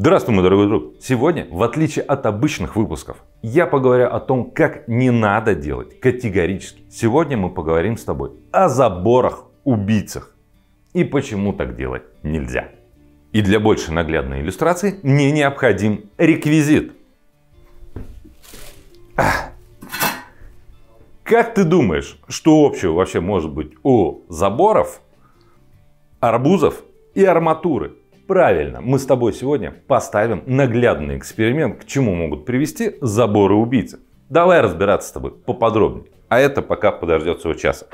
Здравствуй, мой дорогой друг! Сегодня, в отличие от обычных выпусков, я поговорю о том, как не надо делать категорически. Сегодня мы поговорим с тобой о заборах, убийцах и почему так делать нельзя. И для большей наглядной иллюстрации мне необходим реквизит. Как ты думаешь, что общего вообще может быть у заборов, арбузов и арматуры? Правильно, мы с тобой сегодня поставим наглядный эксперимент, к чему могут привести заборы убийцы. Давай разбираться с тобой поподробнее. А это пока подождет своего часа.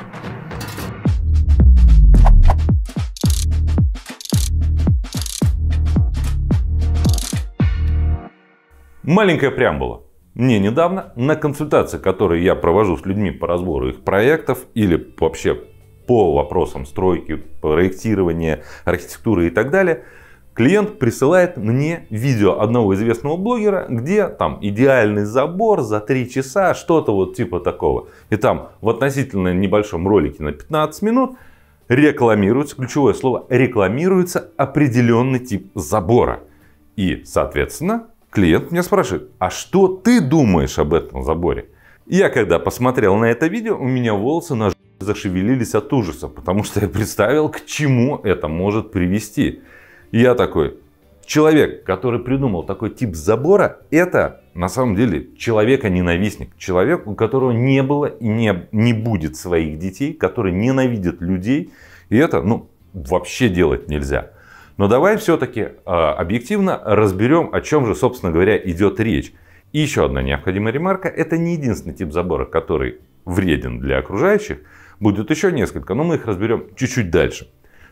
Маленькая преамбула. Мне недавно на консультации, которые я провожу с людьми по разбору их проектов или вообще по вопросам стройки, проектирования, архитектуры и так далее – Клиент присылает мне видео одного известного блогера, где там идеальный забор за 3 часа, что-то вот типа такого. И там в относительно небольшом ролике на 15 минут рекламируется, ключевое слово, рекламируется определенный тип забора. И, соответственно, клиент меня спрашивает, а что ты думаешь об этом заборе? Я когда посмотрел на это видео, у меня волосы на зашевелились от ужаса, потому что я представил, к чему это может привести. И я такой, человек, который придумал такой тип забора, это на самом деле человека-ненавистник. Человек, у которого не было и не, не будет своих детей, который ненавидит людей. И это ну, вообще делать нельзя. Но давай все-таки а, объективно разберем, о чем же, собственно говоря, идет речь. И еще одна необходимая ремарка. Это не единственный тип забора, который вреден для окружающих. Будет еще несколько, но мы их разберем чуть-чуть дальше.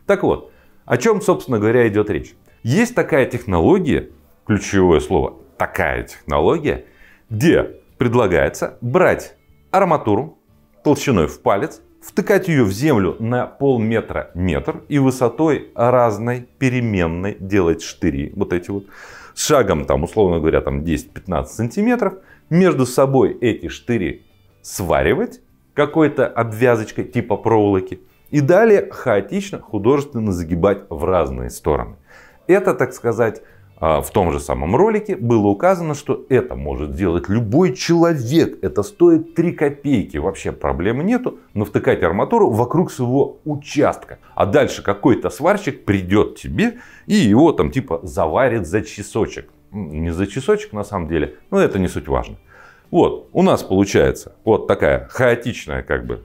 Так вот, о чем, собственно говоря, идет речь? Есть такая технология, ключевое слово, такая технология, где предлагается брать арматуру толщиной в палец, втыкать ее в землю на полметра метр и высотой разной переменной делать штыри, вот эти вот, с шагом там, условно говоря, там 10-15 сантиметров, между собой эти штыри сваривать какой-то обвязочкой типа проволоки – и далее хаотично, художественно загибать в разные стороны. Это, так сказать, а, в том же самом ролике было указано, что это может сделать любой человек. Это стоит 3 копейки. Вообще проблемы нету. Но втыкать арматуру вокруг своего участка. А дальше какой-то сварщик придет тебе и его там типа заварит за часочек. Не за часочек на самом деле, но это не суть важно. Вот, у нас получается вот такая хаотичная как бы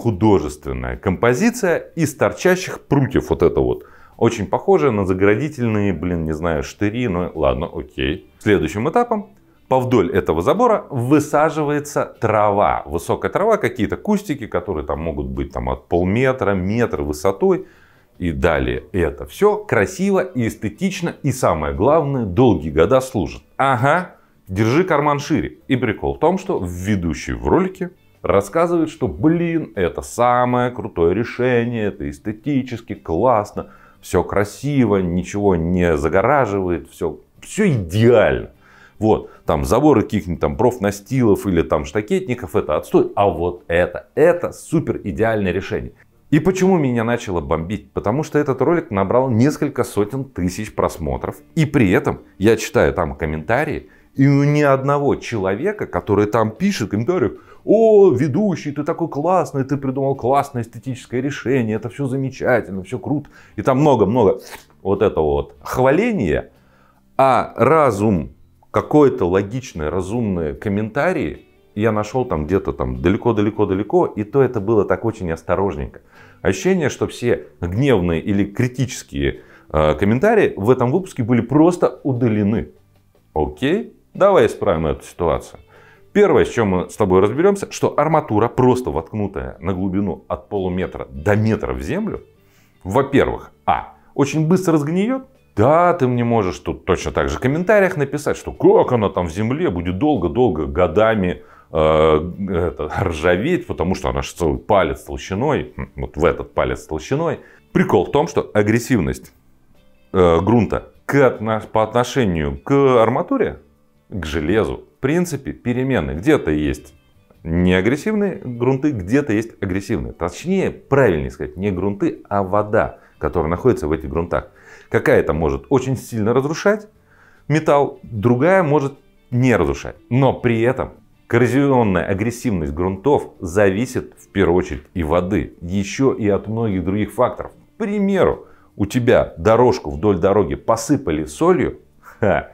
художественная композиция из торчащих прутьев. Вот это вот. Очень похоже на заградительные, блин, не знаю, штыри, но ладно, окей. Следующим этапом по вдоль этого забора высаживается трава. Высокая трава, какие-то кустики, которые там могут быть там, от полметра, метр высотой и далее. Это все красиво и эстетично, и самое главное, долгие года служит. Ага, держи карман шире. И прикол в том, что ведущий в ролике рассказывает, что, блин, это самое крутое решение, это эстетически классно, все красиво, ничего не загораживает, все, все идеально. Вот, там заборы каких-нибудь там профнастилов или там штакетников, это отстой. А вот это, это супер идеальное решение. И почему меня начало бомбить? Потому что этот ролик набрал несколько сотен тысяч просмотров. И при этом я читаю там комментарии, и у ни одного человека, который там пишет комментариев, о, ведущий, ты такой классный, ты придумал классное эстетическое решение, это все замечательно, все круто. И там много-много вот этого вот хваления, а разум, какое то логичное, разумное комментарии я нашел там где-то там далеко-далеко-далеко, и то это было так очень осторожненько. Ощущение, что все гневные или критические э, комментарии в этом выпуске были просто удалены. Окей, давай исправим эту ситуацию. Первое, с чем мы с тобой разберемся, что арматура, просто воткнутая на глубину от полуметра до метра в землю, во-первых, а, очень быстро разгниет, да, ты мне можешь тут точно так же в комментариях написать, что как она там в земле будет долго-долго, годами э, это, ржаветь, потому что она же целый палец толщиной, хм, вот в этот палец толщиной. Прикол в том, что агрессивность э, грунта к, по отношению к арматуре, к железу, принципе перемены. Где-то есть не агрессивные грунты, где-то есть агрессивные. Точнее, правильнее сказать, не грунты, а вода, которая находится в этих грунтах. Какая-то может очень сильно разрушать металл, другая может не разрушать. Но при этом коррозионная агрессивность грунтов зависит в первую очередь и воды, еще и от многих других факторов. К примеру, у тебя дорожку вдоль дороги посыпали солью, ха,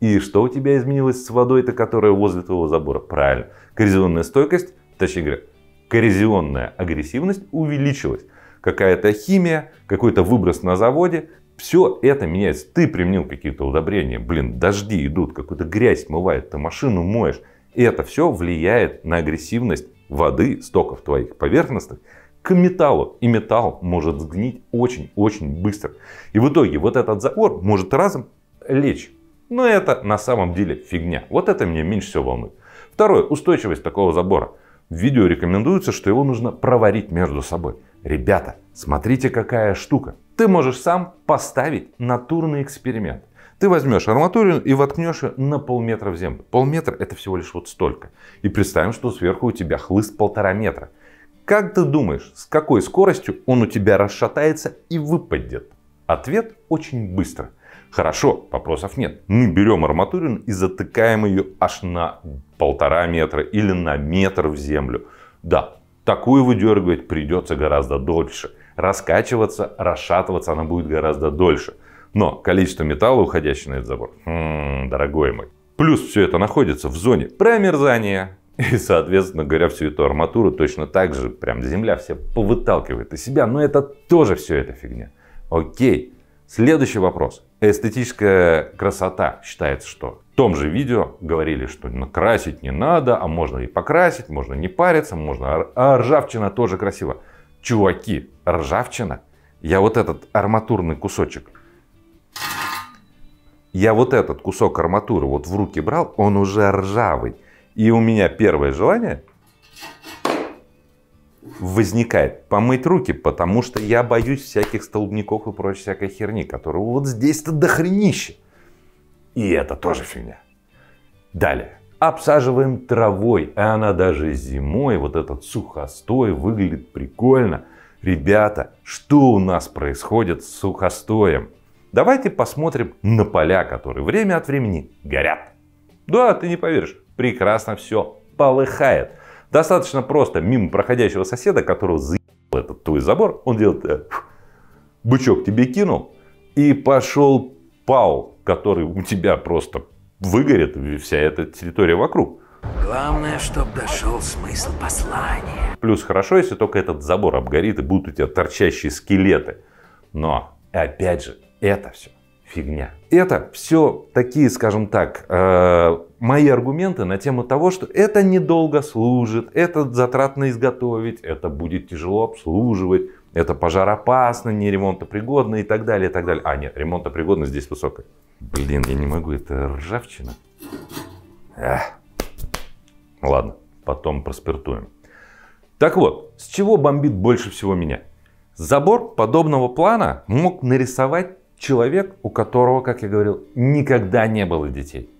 и что у тебя изменилось с водой-то, которая возле твоего забора? Правильно. Коррозионная стойкость, точнее говоря, коррозионная агрессивность увеличилась. Какая-то химия, какой-то выброс на заводе, все это меняется. Ты применил какие-то удобрения, блин, дожди идут, какую-то грязь смывает, ты машину моешь. И это все влияет на агрессивность воды, стоков твоих поверхностных к металлу. И металл может сгнить очень-очень быстро. И в итоге вот этот забор может разом лечь но это на самом деле фигня. Вот это меня меньше всего волнует. Второе, устойчивость такого забора. В видео рекомендуется, что его нужно проварить между собой. Ребята, смотрите какая штука. Ты можешь сам поставить натурный эксперимент. Ты возьмешь арматурину и воткнешь ее на полметра в землю. Полметра это всего лишь вот столько. И представим, что сверху у тебя хлыст полтора метра. Как ты думаешь, с какой скоростью он у тебя расшатается и выпадет? Ответ очень быстро. Хорошо, вопросов нет. Мы берем арматурину и затыкаем ее аж на полтора метра или на метр в землю. Да, такую выдергивать придется гораздо дольше. Раскачиваться, расшатываться она будет гораздо дольше. Но количество металла, уходящего на этот забор, м хм, -м, дорогой мой. Плюс все это находится в зоне промерзания. И, соответственно говоря, всю эту арматуру точно так же прям земля все повыталкивает из себя. Но это тоже все эта фигня. Окей, Следующий вопрос. Эстетическая красота. Считается, что в том же видео говорили, что накрасить не надо, а можно и покрасить, можно не париться, можно... А ржавчина тоже красиво. Чуваки, ржавчина? Я вот этот арматурный кусочек, я вот этот кусок арматуры вот в руки брал, он уже ржавый. И у меня первое желание возникает. Помыть руки, потому что я боюсь всяких столбников и прочей всякой херни, которую вот здесь-то дохренище. И это тоже фигня. Далее. Обсаживаем травой, и она даже зимой, вот этот сухостой выглядит прикольно. Ребята, что у нас происходит с сухостоем? Давайте посмотрим на поля, которые время от времени горят. Да, ты не поверишь, прекрасно все полыхает. Достаточно просто мимо проходящего соседа, которого заебал этот твой забор, он делает э, бычок тебе кинул и пошел пал, который у тебя просто выгорит вся эта территория вокруг. Главное, чтобы дошел смысл послания. Плюс хорошо, если только этот забор обгорит и будут у тебя торчащие скелеты. Но, опять же, это все фигня. Это все такие, скажем так, э, мои аргументы на тему того, что это недолго служит, это затратно изготовить, это будет тяжело обслуживать, это пожаропасно, не ремонтопригодно и так далее, и так далее. А, нет, ремонтопригодность здесь высокая. Блин, я не могу, это ржавчина. Эх. Ладно, потом проспиртуем. Так вот, с чего бомбит больше всего меня? Забор подобного плана мог нарисовать Человек, у которого, как я говорил, никогда не было детей.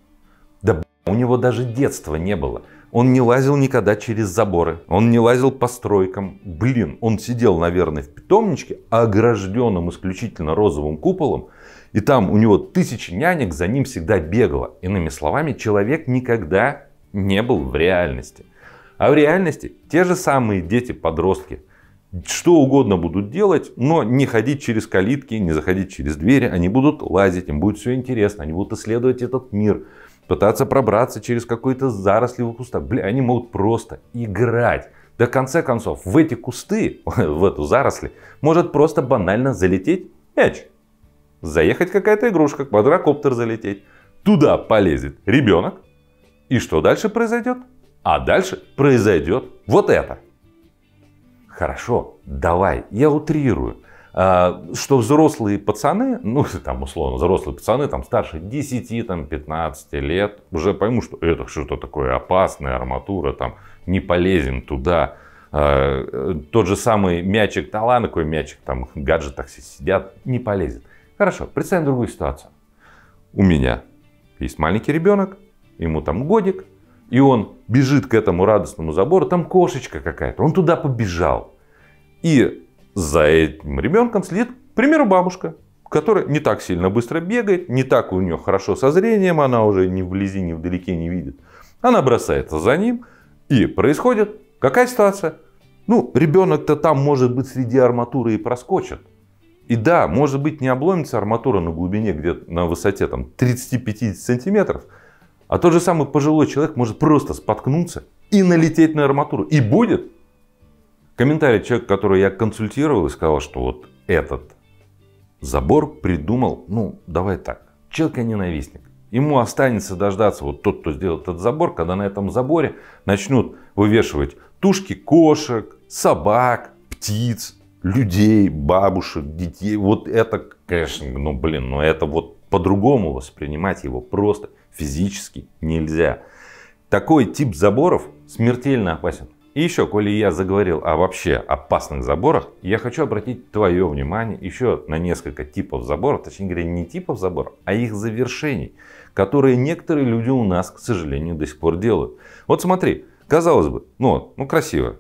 Да у него даже детства не было. Он не лазил никогда через заборы, он не лазил по стройкам. Блин, он сидел, наверное, в питомничке, огражденном исключительно розовым куполом, и там у него тысячи нянек за ним всегда бегало. Иными словами, человек никогда не был в реальности. А в реальности те же самые дети-подростки – что угодно будут делать, но не ходить через калитки, не заходить через двери. Они будут лазить, им будет все интересно, они будут исследовать этот мир, пытаться пробраться через какой-то зарослевый кустов. Бля, они могут просто играть. До конца концов, в эти кусты, в эту заросли, может просто банально залететь мяч. Заехать какая-то игрушка, квадрокоптер залететь. Туда полезет ребенок. И что дальше произойдет? А дальше произойдет вот это. Хорошо, давай, я утрирую. А, что взрослые пацаны, ну, там, условно, взрослые пацаны, там, старше 10, там, 15 лет, уже пойму, что это что-то такое опасное, арматура, там, не полезем туда. А, тот же самый мячик, да ладно, какой мячик, там, в так сидят, не полезен. Хорошо, представим другую ситуацию. У меня есть маленький ребенок, ему там годик, и он бежит к этому радостному забору, там кошечка какая-то, он туда побежал. И за этим ребенком следит, к примеру, бабушка, которая не так сильно быстро бегает, не так у нее хорошо со зрением, она уже ни вблизи, ни вдалеке не видит. Она бросается за ним, и происходит какая ситуация? Ну, ребенок-то там, может быть, среди арматуры и проскочит. И да, может быть, не обломится арматура на глубине где-то на высоте там, 30-50 сантиметров – а тот же самый пожилой человек может просто споткнуться и налететь на арматуру. И будет. Комментарий человека, который я консультировал, и сказал, что вот этот забор придумал, ну, давай так, человека-ненавистник. Ему останется дождаться вот тот, кто сделал этот забор, когда на этом заборе начнут вывешивать тушки кошек, собак, птиц, людей, бабушек, детей. Вот это, конечно, ну блин, ну это вот по-другому воспринимать его просто физически нельзя. Такой тип заборов смертельно опасен. И еще, коли я заговорил о вообще опасных заборах, я хочу обратить твое внимание еще на несколько типов заборов, точнее говоря, не типов заборов, а их завершений, которые некоторые люди у нас, к сожалению, до сих пор делают. Вот смотри, казалось бы, ну, вот, ну красиво,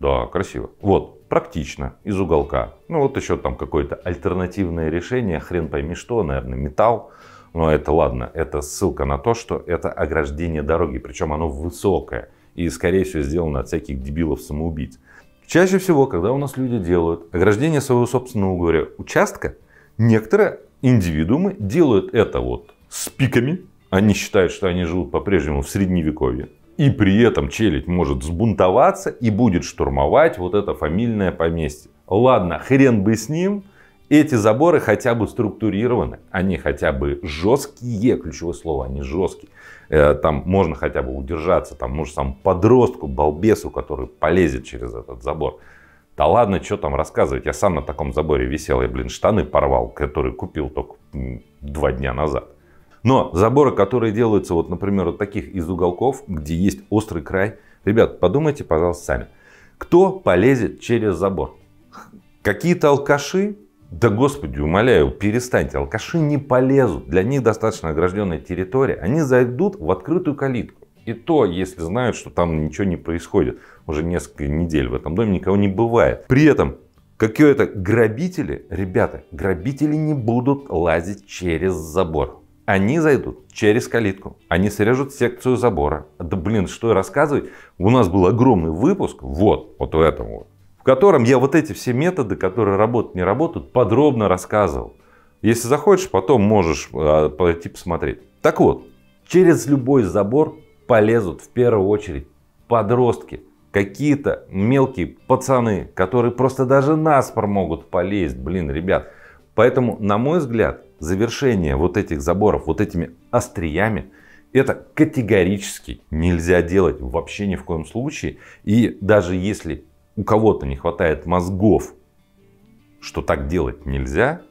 да, красиво. Вот, практично, из уголка. Ну вот еще там какое-то альтернативное решение, хрен пойми что, наверное, металл. Но это ладно, это ссылка на то, что это ограждение дороги, причем оно высокое и, скорее всего, сделано от всяких дебилов-самоубийц. Чаще всего, когда у нас люди делают ограждение своего собственного, говоря, участка, некоторые индивидуумы делают это вот с пиками, они считают, что они живут по-прежнему в средневековье, и при этом челядь может сбунтоваться и будет штурмовать вот это фамильное поместье. Ладно, хрен бы с ним, эти заборы хотя бы структурированы, они хотя бы жесткие, ключевое слово, они жесткие. Э, там можно хотя бы удержаться, там может сам подростку, балбесу, который полезет через этот забор. Да ладно, что там рассказывать, я сам на таком заборе висел, я, блин, штаны порвал, которые купил только два дня назад. Но заборы, которые делаются, вот, например, вот таких из уголков, где есть острый край, ребят, подумайте, пожалуйста, сами. Кто полезет через забор? Какие-то алкаши? Да господи, умоляю, перестаньте. Алкаши не полезут. Для них достаточно огражденная территория. Они зайдут в открытую калитку. И то, если знают, что там ничего не происходит. Уже несколько недель в этом доме никого не бывает. При этом Какие это грабители? Ребята, грабители не будут лазить через забор. Они зайдут через калитку, они срежут секцию забора. Да блин, что я рассказываю? У нас был огромный выпуск, вот, вот в этом вот, в котором я вот эти все методы, которые работают, не работают, подробно рассказывал. Если захочешь, потом можешь э, пойти посмотреть. Так вот, через любой забор полезут в первую очередь подростки, какие-то мелкие пацаны, которые просто даже нас могут полезть, блин, ребят. Поэтому, на мой взгляд, завершение вот этих заборов, вот этими остриями, это категорически нельзя делать вообще ни в коем случае. И даже если у кого-то не хватает мозгов, что так делать нельзя,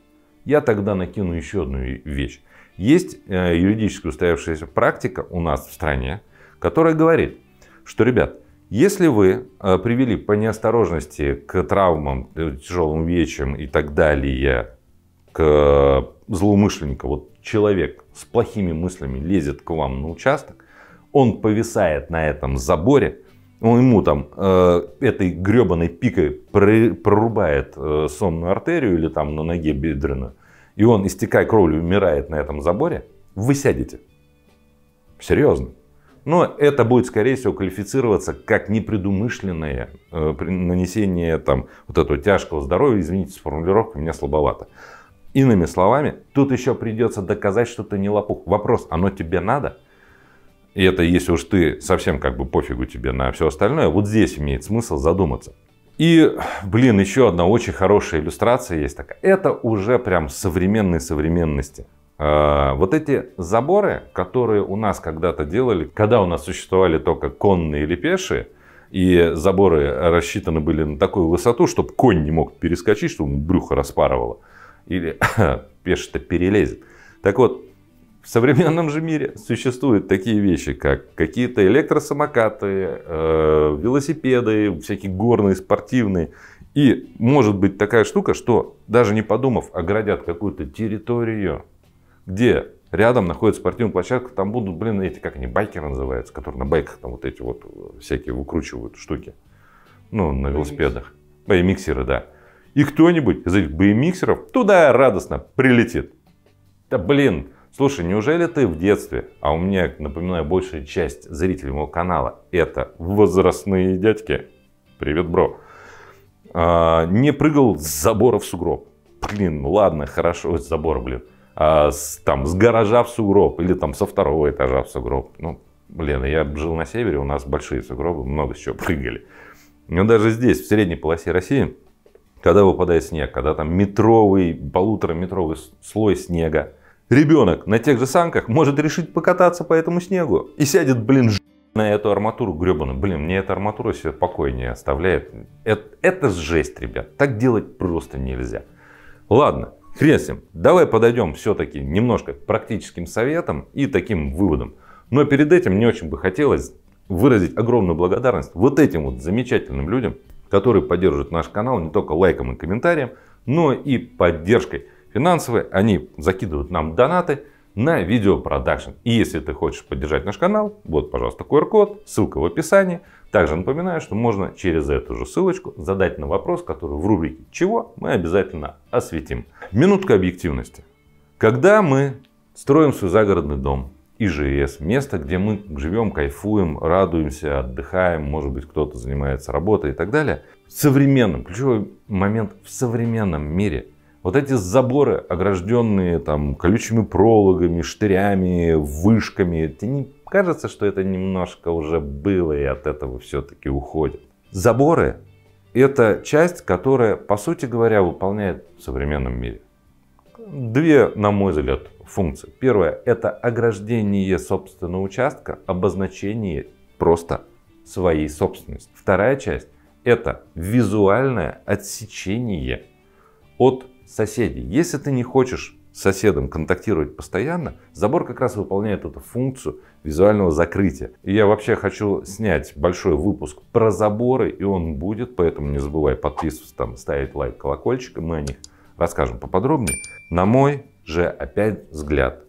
я тогда накину еще одну вещь. Есть э, юридически устоявшаяся практика у нас в стране, которая говорит, что, ребят, если вы э, привели по неосторожности к травмам, э, тяжелым вечам и так далее к э, злоумышленнику, вот человек с плохими мыслями лезет к вам на участок, он повисает на этом заборе, он ему там э, этой гребаной пикой прорубает э, сонную артерию или там на ноге бедренную, и он, истекая кровью, умирает на этом заборе, вы сядете. Серьезно. Но это будет, скорее всего, квалифицироваться как непредумышленное э, нанесение там, вот этого тяжкого здоровья. Извините, с формулировкой, меня слабовато. Иными словами, тут еще придется доказать, что ты не лопух. Вопрос, оно тебе надо? И это если уж ты совсем как бы пофигу тебе на все остальное, вот здесь имеет смысл задуматься. И, блин, еще одна очень хорошая иллюстрация есть такая. Это уже прям современной современности. А, вот эти заборы, которые у нас когда-то делали, когда у нас существовали только конные или пешие, и заборы рассчитаны были на такую высоту, чтобы конь не мог перескочить, чтобы брюхо распарывало или пеш-то перелезет. Так вот, в современном же мире существуют такие вещи, как какие-то электросамокаты, э, велосипеды, всякие горные, спортивные. И может быть такая штука, что даже не подумав, оградят какую-то территорию, где рядом находится спортивная площадка, там будут, блин, эти, как они, байкеры называются, которые на байках там вот эти вот всякие выкручивают штуки. Ну, на ну, велосипедах. Боемиксеры, э, да. И кто-нибудь из этих BMXеров туда радостно прилетит. Да блин, слушай, неужели ты в детстве, а у меня, напоминаю, большая часть зрителей моего канала это возрастные дядьки, привет, бро, а, не прыгал с забора в сугроб. Блин, ну ладно, хорошо, с забора, блин, а, с, там, с гаража в сугроб или там со второго этажа в сугроб. Ну, блин, я жил на севере, у нас большие сугробы, много с чего прыгали. Но даже здесь, в средней полосе России, когда выпадает снег, когда там метровый, полутораметровый слой снега. Ребенок на тех же санках может решить покататься по этому снегу и сядет, блин, на эту арматуру гребаную. Блин, мне эта арматура все покойнее оставляет. Это, это жесть, ребят. Так делать просто нельзя. Ладно, хрен с ним. Давай подойдем все-таки немножко к практическим советам и таким выводам. Но перед этим мне очень бы хотелось выразить огромную благодарность вот этим вот замечательным людям, который поддержит наш канал не только лайком и комментарием, но и поддержкой финансовой. Они закидывают нам донаты на видеопродакшн. И если ты хочешь поддержать наш канал, вот, пожалуйста, QR-код, ссылка в описании. Также напоминаю, что можно через эту же ссылочку задать на вопрос, который в рубрике «Чего?» мы обязательно осветим. Минутка объективности. Когда мы строим свой загородный дом, ИЖС, e место, где мы живем, кайфуем, радуемся, отдыхаем, может быть, кто-то занимается работой и так далее. Современным ключевой момент в современном мире. Вот эти заборы, огражденные там колючими прологами, штырями, вышками, тебе не кажется, что это немножко уже было и от этого все-таки уходит? Заборы – это часть, которая, по сути говоря, выполняет в современном мире. Две, на мой взгляд, функций. Первое – это ограждение собственного участка, обозначение просто своей собственности. Вторая часть – это визуальное отсечение от соседей. Если ты не хочешь с соседом контактировать постоянно, забор как раз выполняет эту функцию визуального закрытия. И я вообще хочу снять большой выпуск про заборы, и он будет, поэтому не забывай подписываться, там, ставить лайк, колокольчик, и мы о них расскажем поподробнее. На мой же опять взгляд.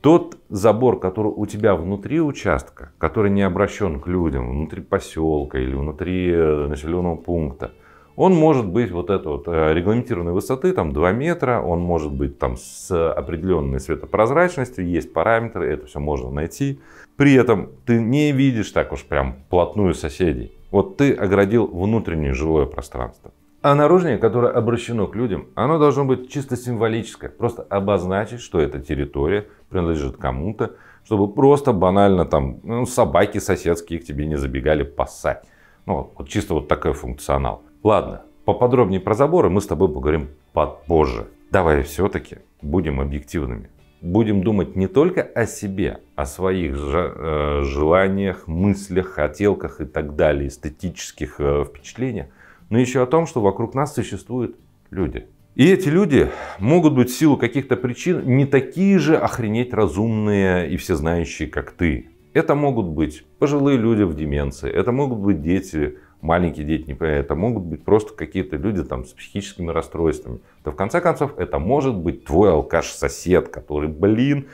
Тот забор, который у тебя внутри участка, который не обращен к людям, внутри поселка или внутри э, населенного пункта, он может быть вот этой вот э, регламентированной высоты, там 2 метра, он может быть там с определенной светопрозрачностью, есть параметры, это все можно найти. При этом ты не видишь так уж прям плотную соседей. Вот ты оградил внутреннее жилое пространство. А наружнее, которое обращено к людям, оно должно быть чисто символическое, просто обозначить, что эта территория принадлежит кому-то, чтобы просто банально там ну, собаки соседские к тебе не забегали пасать. Ну, вот чисто вот такой функционал. Ладно, поподробнее про заборы мы с тобой поговорим попозже. Давай все-таки будем объективными. Будем думать не только о себе, о своих э, желаниях, мыслях, хотелках и так далее, эстетических э, впечатлениях, но еще о том, что вокруг нас существуют люди. И эти люди могут быть в силу каких-то причин не такие же охренеть разумные и всезнающие, как ты. Это могут быть пожилые люди в деменции, это могут быть дети, маленькие дети, не понимаю, это могут быть просто какие-то люди там с психическими расстройствами. Да в конце концов это может быть твой алкаш-сосед, который, блин,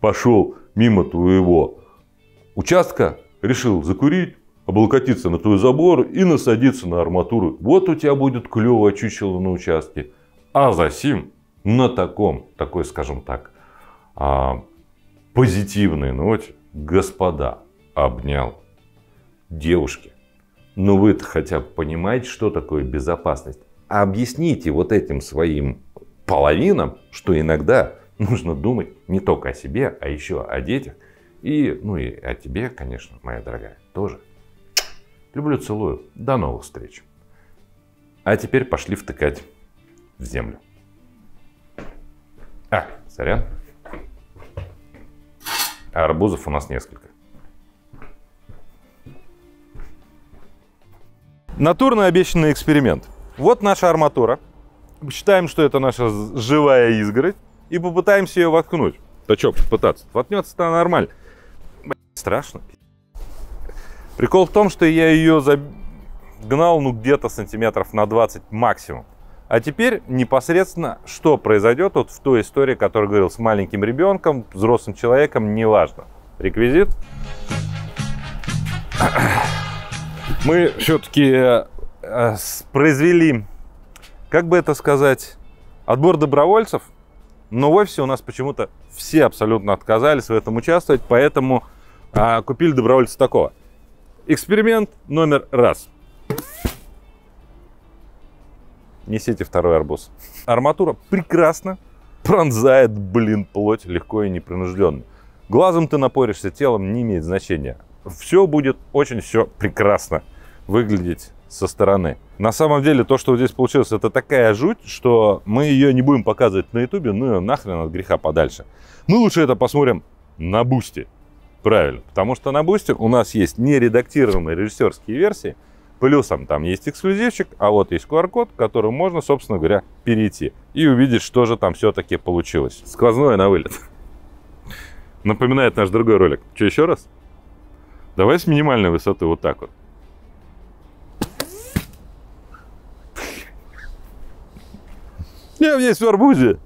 пошел мимо твоего участка, решил закурить, облокотиться на твой забор и насадиться на арматуру. Вот у тебя будет клево чучело на участке. А за сим на таком, такой, скажем так, а, позитивной ноте, господа, обнял девушки. Ну вы хотя бы понимаете, что такое безопасность. объясните вот этим своим половинам, что иногда нужно думать не только о себе, а еще о детях. И, ну и о тебе, конечно, моя дорогая, тоже. Люблю, целую. До новых встреч. А теперь пошли втыкать в землю. А, сорян. А арбузов у нас несколько. Натурно обещанный эксперимент. Вот наша арматура. Считаем, что это наша живая изгородь. И попытаемся ее воткнуть. Да что пытаться? Воткнется-то нормально. Страшно. Прикол в том, что я ее загнал ну где-то сантиметров на 20 максимум. А теперь непосредственно, что произойдет вот в той истории, которую говорил с маленьким ребенком, взрослым человеком, неважно. Реквизит. Мы все-таки э, э, произвели, как бы это сказать, отбор добровольцев, но в офисе у нас почему-то все абсолютно отказались в этом участвовать, поэтому а, купили добровольца такого – Эксперимент номер раз. Несите второй арбуз. Арматура прекрасно пронзает, блин, плоть легко и непринужденно. Глазом ты напоришься, телом не имеет значения. Все будет очень все прекрасно выглядеть со стороны. На самом деле, то, что здесь получилось, это такая жуть, что мы ее не будем показывать на ютубе, ну и нахрен от греха подальше. Мы лучше это посмотрим на бусте. Правильно. Потому что на бусте у нас есть нередактированные режиссерские версии, плюсом там есть эксклюзивчик, а вот есть QR-код, к которому можно, собственно говоря, перейти и увидеть, что же там все-таки получилось. Сквозное на вылет. Напоминает наш другой ролик. Что, еще раз? Давай с минимальной высоты вот так вот. Я весь в арбузе.